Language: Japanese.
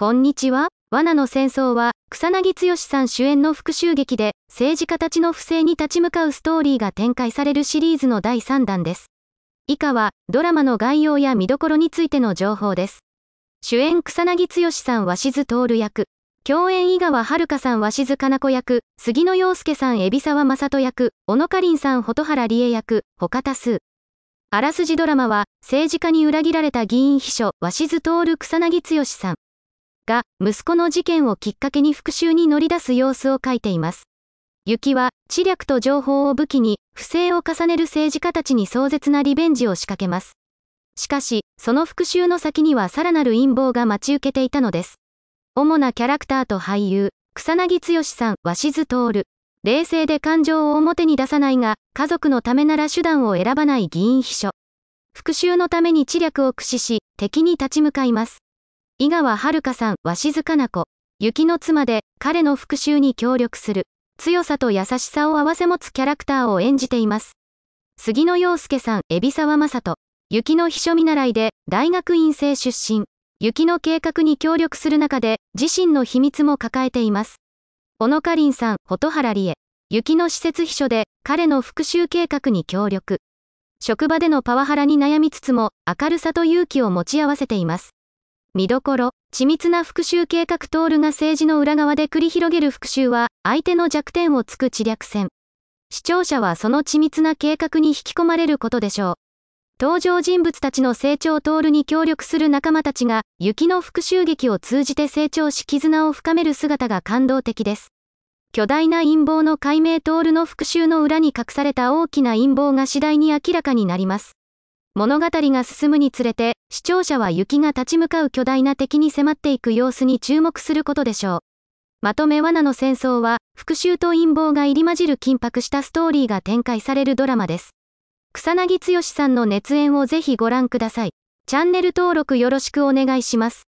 こんにちは。罠の戦争は、草薙剛さん主演の復讐劇で、政治家たちの不正に立ち向かうストーリーが展開されるシリーズの第3弾です。以下は、ドラマの概要や見どころについての情報です。主演草薙剛さん鷲津徹役。共演井川遥さん鷲津かな子役、杉野陽介さん海老沢雅人役、小野花林さん蛍原理恵役、他多数。あらすじドラマは、政治家に裏切られた議員秘書、鷲津徹草薙剛さん。が、息子の事件をきっかけに復讐に乗り出す様子を書いています。雪は、知略と情報を武器に、不正を重ねる政治家たちに壮絶なリベンジを仕掛けます。しかし、その復讐の先にはさらなる陰謀が待ち受けていたのです。主なキャラクターと俳優、草薙剛さん、鷲津徹。冷静で感情を表に出さないが、家族のためなら手段を選ばない議員秘書。復讐のために知略を駆使し、敵に立ち向かいます。井川遥さんは静かな子。雪の妻で彼の復讐に協力する。強さと優しさを併せ持つキャラクターを演じています。杉野洋介さん、海老沢雅人。雪の秘書見習いで大学院生出身。雪の計画に協力する中で自身の秘密も抱えています。小野花林さん、蛍原理恵。雪の施設秘書で彼の復讐計画に協力。職場でのパワハラに悩みつつも明るさと勇気を持ち合わせています。見どころ、緻密な復讐計画トールが政治の裏側で繰り広げる復讐は、相手の弱点をつく知略戦。視聴者はその緻密な計画に引き込まれることでしょう。登場人物たちの成長トールに協力する仲間たちが、雪の復讐劇を通じて成長し絆を深める姿が感動的です。巨大な陰謀の解明トールの復讐の裏に隠された大きな陰謀が次第に明らかになります。物語が進むにつれて、視聴者は雪が立ち向かう巨大な敵に迫っていく様子に注目することでしょう。まとめ罠の戦争は、復讐と陰謀が入り混じる緊迫したストーリーが展開されるドラマです。草薙剛さんの熱演をぜひご覧ください。チャンネル登録よろしくお願いします。